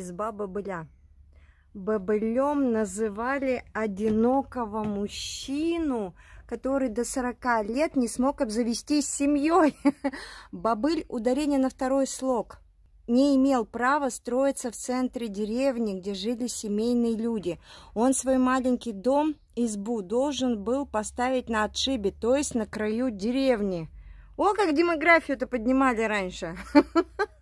изба бобыля. Бобылем называли одинокого мужчину, который до 40 лет не смог обзавестись семьей. Бобыль – ударение на второй слог. Не имел права строиться в центре деревни, где жили семейные люди. Он свой маленький дом, избу, должен был поставить на отшибе, то есть на краю деревни. О, как демографию-то поднимали раньше!